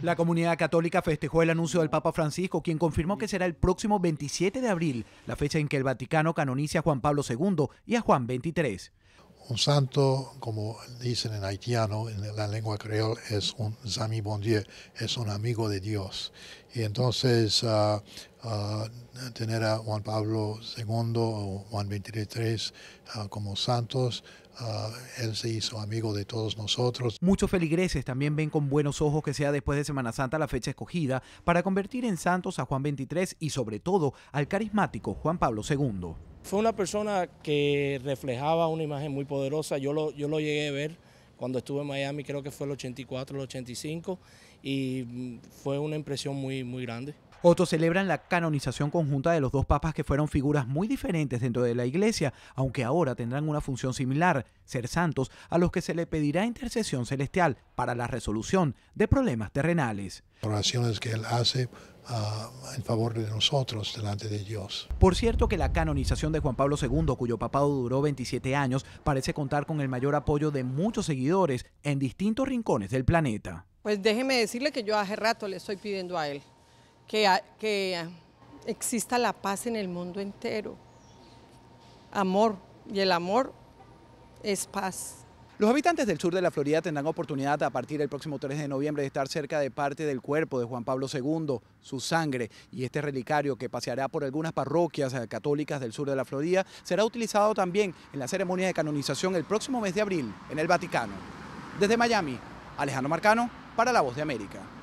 La comunidad católica festejó el anuncio del Papa Francisco, quien confirmó que será el próximo 27 de abril, la fecha en que el Vaticano canonice a Juan Pablo II y a Juan XXIII. Un santo, como dicen en haitiano, en la lengua creol, es un zami bon es un amigo de Dios. Y entonces ah, ah, tener a Juan Pablo II o Juan 23 ah, como santos, él se hizo amigo de todos nosotros. Muchos feligreses también ven con buenos ojos que sea después de Semana Santa la fecha escogida para convertir en santos a Juan 23 y sobre todo al carismático Juan Pablo II. Fue una persona que reflejaba una imagen muy poderosa. Yo lo, yo lo llegué a ver cuando estuve en Miami, creo que fue el 84, el 85, y mm, fue una impresión muy, muy grande. Otros celebran la canonización conjunta de los dos papas que fueron figuras muy diferentes dentro de la iglesia, aunque ahora tendrán una función similar, ser santos, a los que se le pedirá intercesión celestial para la resolución de problemas terrenales. Oraciones que él hace ah, en favor de nosotros delante de Dios. Por cierto que la canonización de Juan Pablo II, cuyo papado duró 27 años, parece contar con el mayor apoyo de muchos seguidores en distintos rincones del planeta. Pues déjeme decirle que yo hace rato le estoy pidiendo a él que, exista la paz en el mundo entero. Amor, y el amor es paz. Los habitantes del sur de la Florida tendrán oportunidad a partir del próximo 3 de noviembre de estar cerca de parte del cuerpo de Juan Pablo II, su sangre y este relicario que paseará por algunas parroquias eh, católicas del sur de la Florida será utilizado también en la ceremonia de canonización el próximo mes de abril en el Vaticano. Desde Miami, Alejandro Marcano para La Voz de América.